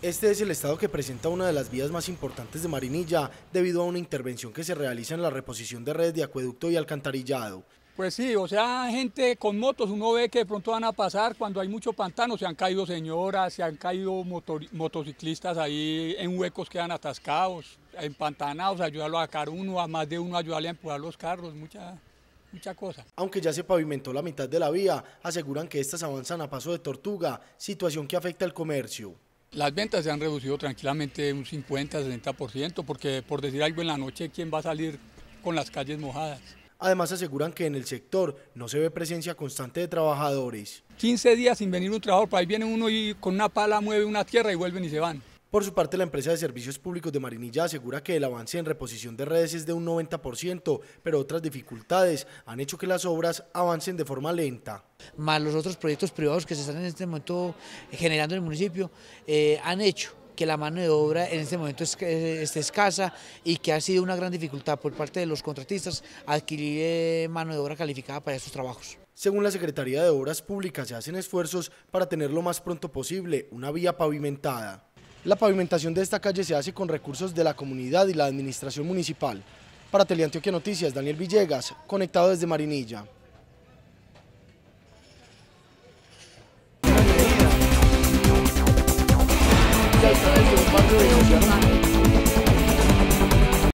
Este es el estado que presenta una de las vías más importantes de Marinilla debido a una intervención que se realiza en la reposición de redes de acueducto y alcantarillado. Pues sí, o sea, gente con motos, uno ve que de pronto van a pasar cuando hay mucho pantano, se han caído señoras, se han caído motociclistas ahí en huecos que quedan atascados, empantanados, ayudarlo a sacar uno, a más de uno ayudarle a empujar los carros, muchas mucha cosa. Aunque ya se pavimentó la mitad de la vía, aseguran que estas avanzan a paso de tortuga, situación que afecta al comercio. Las ventas se han reducido tranquilamente un 50-60%, porque por decir algo en la noche, ¿quién va a salir con las calles mojadas? Además aseguran que en el sector no se ve presencia constante de trabajadores. 15 días sin venir un trabajador, por ahí viene uno y con una pala mueve una tierra y vuelven y se van. Por su parte, la empresa de servicios públicos de Marinilla asegura que el avance en reposición de redes es de un 90%, pero otras dificultades han hecho que las obras avancen de forma lenta. Más los otros proyectos privados que se están en este momento generando en el municipio eh, han hecho que la mano de obra en este momento eh, esté escasa y que ha sido una gran dificultad por parte de los contratistas adquirir eh, mano de obra calificada para estos trabajos. Según la Secretaría de Obras Públicas, se hacen esfuerzos para tener lo más pronto posible una vía pavimentada. La pavimentación de esta calle se hace con recursos de la comunidad y la administración municipal. Para Teleantioquia Noticias, Daniel Villegas, conectado desde Marinilla.